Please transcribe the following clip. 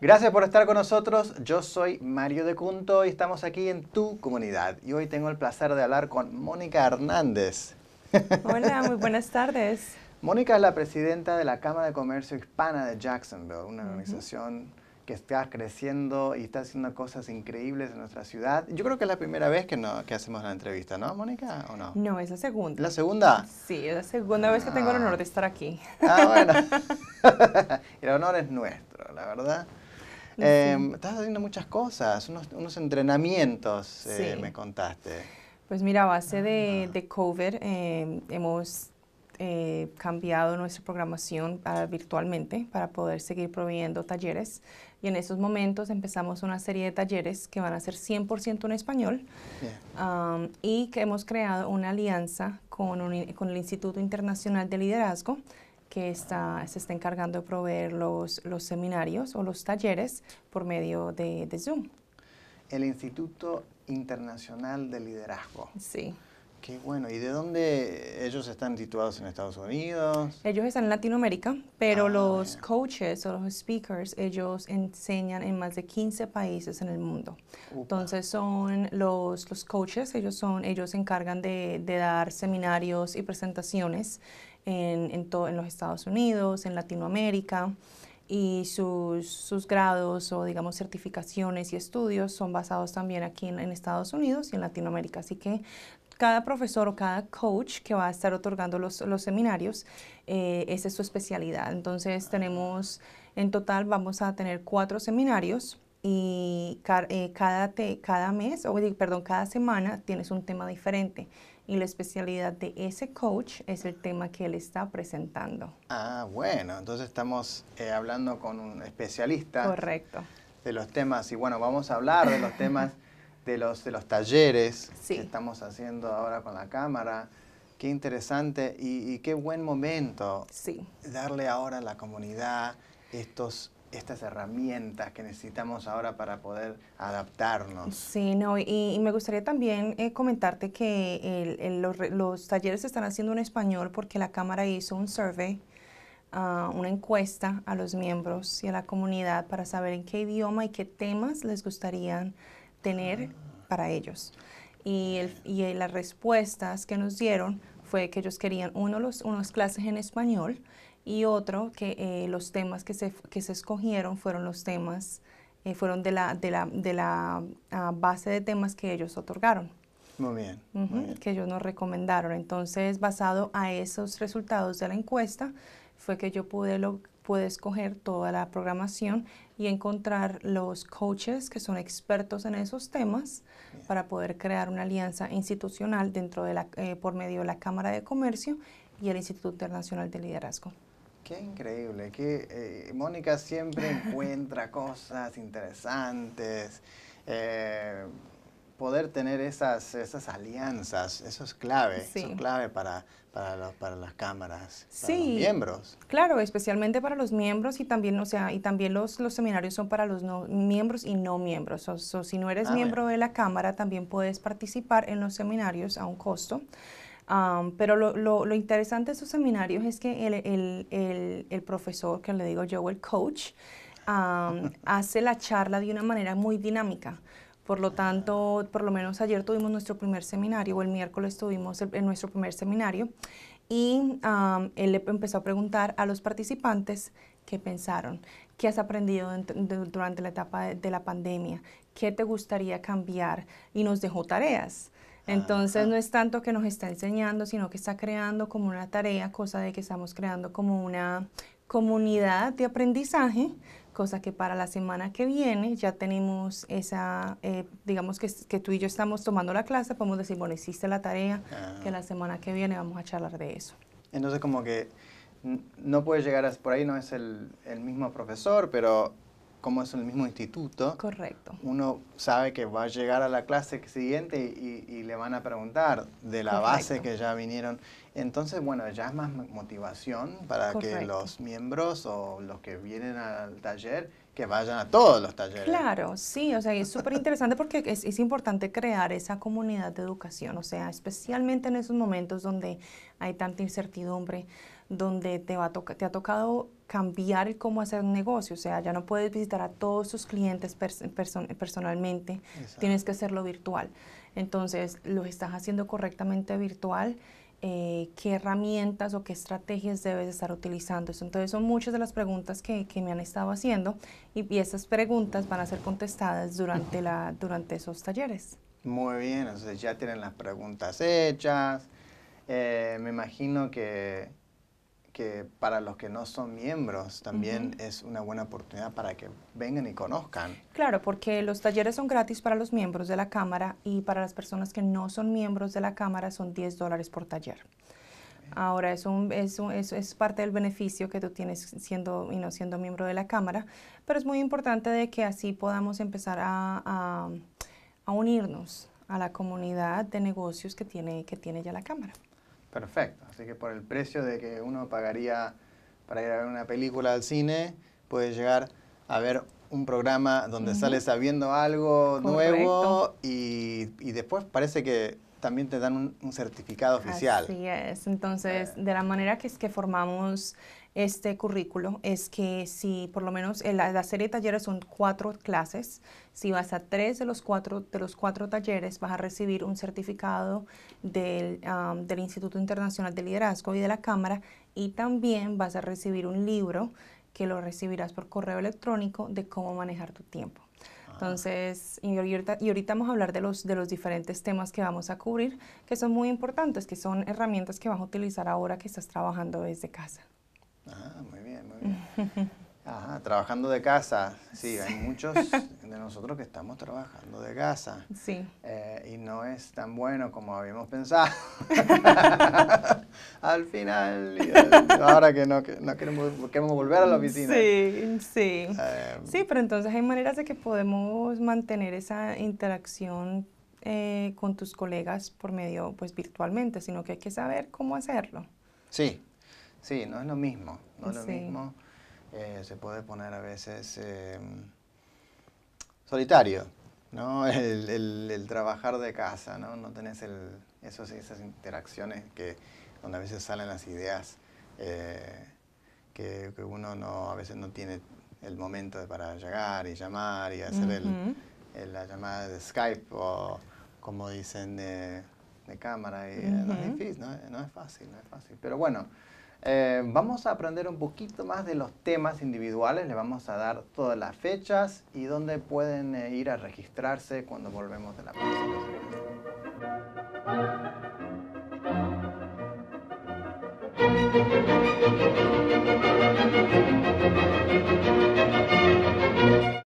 Gracias por estar con nosotros. Yo soy Mario de Cunto y estamos aquí en tu comunidad. Y hoy tengo el placer de hablar con Mónica Hernández. Hola, muy buenas tardes. Mónica es la presidenta de la Cámara de Comercio Hispana de Jacksonville, una organización que está creciendo y está haciendo cosas increíbles en nuestra ciudad. Yo creo que es la primera vez que, hacemos la entrevista, ¿no, Mónica? ¿O no? No, es la segunda. ¿La segunda? Sí, es la segunda vez que tengo el honor de estar aquí. Ah, bueno. el honor es nuestro, la verdad. Em, estás haciendo muchas cosas, unos, unos entrenamientos, eh, me contaste. Pues mira, a base de, ah. COVID em, hemos eh, cambiado nuestra programación para, virtualmente para poder seguir proveyendo talleres. Y en estos momentos empezamos una serie de talleres que van a ser 100% en español y que hemos creado una alianza con, con el Instituto Internacional de Liderazgo que está, se está encargando de proveer los, los seminarios o los talleres por medio de, de Zoom. El Instituto Internacional de Liderazgo. Sí. Qué bueno. ¿Y de dónde ellos están situados en Estados Unidos? Ellos están en Latinoamérica, pero ah, los coaches o los speakers, ellos enseñan en más de 15 países en el mundo. Entonces son los, coaches, ellos son, ellos se encargan de, dar seminarios y presentaciones en, en, en los Estados Unidos, en Latinoamérica y sus, grados o digamos certificaciones y estudios son basados también aquí en, en, Estados Unidos y en Latinoamérica. Así que cada profesor o cada coach que va a estar otorgando los, seminarios, eh, esa es su especialidad. Entonces ah. tenemos, en total vamos a tener cuatro seminarios y eh, cada, cada mes, o perdón, cada semana tienes un tema diferente. Y la especialidad de ese coach es el tema que él está presentando. Ah, bueno, entonces estamos eh, hablando con un especialista. Correcto. De los temas, y bueno, vamos a hablar de los temas de los, de los talleres que estamos haciendo ahora con la cámara. Qué interesante y, qué buen momento sí. darle ahora a la comunidad estos estas herramientas que necesitamos ahora para poder adaptarnos. Sí, no, y, me gustaría también eh, comentarte que los, talleres se están haciendo en español porque la Cámara hizo un survey, ah, una encuesta a los miembros y a la comunidad para saber en qué idioma y qué temas les gustarían tener para ellos. Y, el, y las respuestas que nos dieron fue que ellos querían uno los, unas clases en español y otro que eh, los temas que se, que se escogieron fueron los temas, eh, fueron de la, de la, de la ah, base de temas que ellos otorgaron. Muy bien, muy bien, Que ellos nos recomendaron. Entonces, basado a esos resultados de la encuesta, fue que yo pude puedes coger toda la programación y encontrar los coaches que son expertos en esos temas para poder crear una alianza institucional dentro de la, eh, por medio de la Cámara de Comercio y el Instituto Internacional de Liderazgo. Qué increíble, que eh, Mónica siempre encuentra cosas interesantes. Eh, poder tener esas, esas alianzas, eso es clave, son clave para, para, las cámaras, los miembros. Claro, especialmente para los miembros y también, o sea, y también los, los seminarios son para los miembros y no miembros. O, si no eres ah, miembro de la cámara, también puedes participar en los seminarios a un costo. pero lo, lo, interesante de esos seminarios es que el, el, el, profesor, que le digo yo, el coach, hace la charla de una manera muy dinámica. Por lo tanto, por lo menos ayer tuvimos nuestro primer seminario, o el miércoles tuvimos en nuestro primer seminario, y él empezó a preguntar a los participantes qué pensaron, qué has aprendido durante la etapa de, la pandemia, qué te gustaría cambiar, y nos dejó tareas. Entonces no es tanto que nos está enseñando, sino que está creando como una tarea, cosa de que estamos creando como una comunidad de aprendizaje cosa que para la semana que viene ya tenemos esa, eh, digamos que, tú y yo estamos tomando la clase, podemos decir, bueno, hiciste la tarea, que ah. la semana que viene vamos a charlar de eso. Entonces como que no puedes llegar a, por ahí no es el mismo profesor, pero como es el mismo instituto, Correcto. uno sabe que va a llegar a la clase siguiente y, le van a preguntar de la base que ya vinieron. Entonces, bueno, ya es más motivación para que los miembros o los que vienen al taller que vayan a todos los talleres. Claro, sí, o sea, es súper interesante porque es, importante crear esa comunidad de educación, o sea, especialmente en esos momentos donde hay tanta incertidumbre donde te, va a te ha tocado cambiar cómo hacer un negocio, o sea, ya no puedes visitar a todos tus clientes personalmente, tienes que hacerlo virtual. Entonces, ¿lo estás haciendo correctamente virtual? Eh, ¿Qué herramientas o qué estrategias debes estar utilizando? Entonces, son muchas de las preguntas que, que me han estado haciendo y, esas preguntas van a ser contestadas durante, la, durante esos talleres. Muy bien, entonces ya tienen las preguntas hechas. Eh, me imagino que que para los que no son miembros también es una buena oportunidad para que vengan y conozcan. Claro, porque los talleres son gratis para los miembros de la Cámara y para las personas que no son miembros de la Cámara son 10 dólares por taller. Ahora, es, un, es, es, parte del beneficio que tú tienes siendo, y no siendo miembro de la Cámara, pero es muy importante de que así podamos empezar a, a unirnos a la comunidad de negocios que tiene, que tiene ya la Cámara. Perfecto. Así que por el precio de que uno pagaría para ir a ver una película al cine, puede llegar a ver un programa donde sale sabiendo algo nuevo y, y, después parece que también te dan un, certificado oficial. Así es. Entonces, eh. de la manera que es que formamos este currículo es que si por lo menos la, serie de talleres son cuatro clases, si vas a tres de los cuatro, de los cuatro talleres vas a recibir un certificado del Instituto Internacional de Liderazgo y de la Cámara y también vas a recibir un libro que lo recibirás por correo electrónico de cómo manejar tu tiempo. Entonces, y ahorita, vamos a hablar de los, de los diferentes temas que vamos a cubrir, que son muy importantes, que son herramientas que vas a utilizar ahora que estás trabajando desde casa. Ah, muy bien, muy bien. Ajá, trabajando de casa, sí, hay muchos, nosotros que estamos trabajando de casa. Sí. Eh, y no es tan bueno como habíamos pensado. Al final, eh, ahora que no, queremos, volver a la oficina. Sí, sí. Eh, sí, pero entonces hay maneras de que podemos mantener esa interacción con tus colegas por medio, pues virtualmente, sino que hay que saber cómo hacerlo. Sí, sí, no es lo mismo, no es lo mismo. se puede poner a veces em, solitario, ¿no? El, el, trabajar de casa, ¿no? No tenés el, esas interacciones que, donde a veces salen las ideas eh, que, uno no, a veces no tiene el momento para llegar y llamar y hacer el, la llamada de Skype o como dicen de, cámara y eh, no es difícil, no, no es fácil, no es fácil. Pero bueno, eh, vamos a aprender un poquito más de los temas individuales, le vamos a dar todas las fechas y dónde pueden eh, ir a registrarse cuando volvemos de la semana.